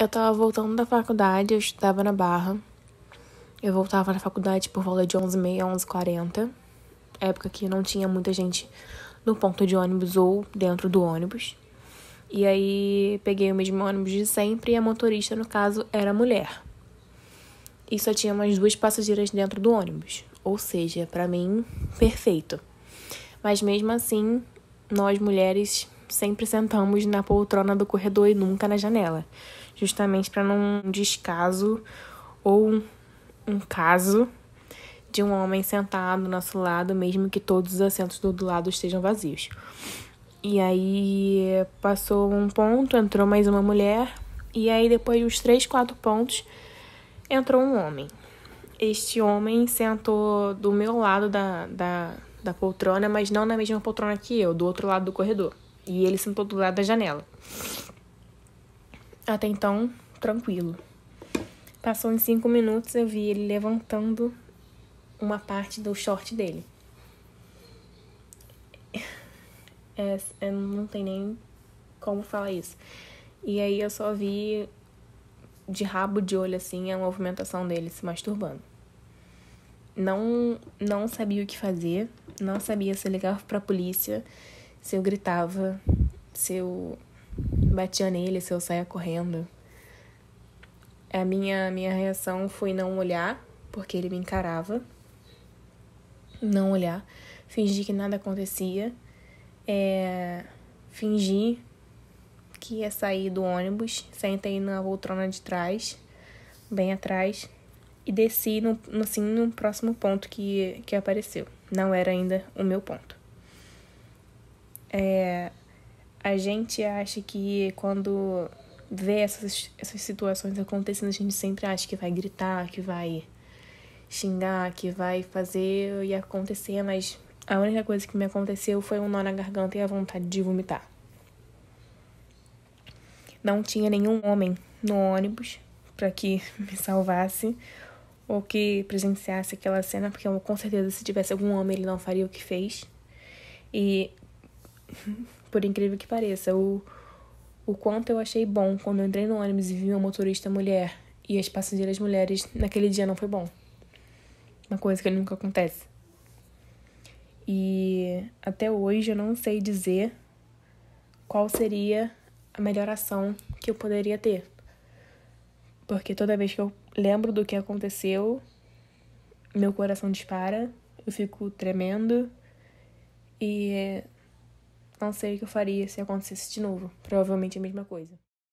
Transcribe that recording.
Eu tava voltando da faculdade, eu estudava na Barra. Eu voltava da faculdade por volta de 11h30, 11h40. Época que não tinha muita gente no ponto de ônibus ou dentro do ônibus. E aí peguei o mesmo ônibus de sempre e a motorista, no caso, era mulher. E só tinha umas duas passageiras dentro do ônibus. Ou seja, para mim, perfeito. Mas mesmo assim, nós mulheres sempre sentamos na poltrona do corredor e nunca na janela, justamente para não um descaso ou um, caso de um homem sentado do nosso lado, mesmo que todos os assentos do outro lado estejam vazios. E aí passou um ponto, entrou mais uma mulher, e aí depois dos três, quatro pontos, entrou um homem. Este homem sentou do meu lado da, da, da poltrona, mas não na mesma poltrona que eu, do outro lado do corredor. E ele sentou do lado da janela. Até então, tranquilo. Passou uns cinco minutos, eu vi ele levantando uma parte do short dele. É, é, não tem nem como falar isso. E aí eu só vi de rabo de olho assim a movimentação dele se masturbando. Não não sabia o que fazer, não sabia se ligar para a polícia se eu gritava, se eu batia nele, se eu saia correndo. A minha, minha reação foi não olhar, porque ele me encarava. Não olhar. Fingir que nada acontecia. É, fingir que ia sair do ônibus. Sentei na poltrona de trás, bem atrás. E desci, no, assim, no próximo ponto que, que apareceu. Não era ainda o meu ponto. É, a gente acha que quando vê essas, essas situações acontecendo, a gente sempre acha que vai gritar, que vai xingar, que vai fazer e acontecer, mas a única coisa que me aconteceu foi um nó na garganta e a vontade de vomitar. Não tinha nenhum homem no ônibus para que me salvasse ou que presenciasse aquela cena, porque com certeza se tivesse algum homem ele não faria o que fez. E por incrível que pareça, o, o quanto eu achei bom quando eu entrei no ônibus e vi uma motorista mulher e as passageiras mulheres naquele dia não foi bom. Uma coisa que nunca acontece. E até hoje eu não sei dizer qual seria a melhor ação que eu poderia ter. Porque toda vez que eu lembro do que aconteceu, meu coração dispara, eu fico tremendo e não sei o que eu faria se acontecesse de novo. Provavelmente a mesma coisa.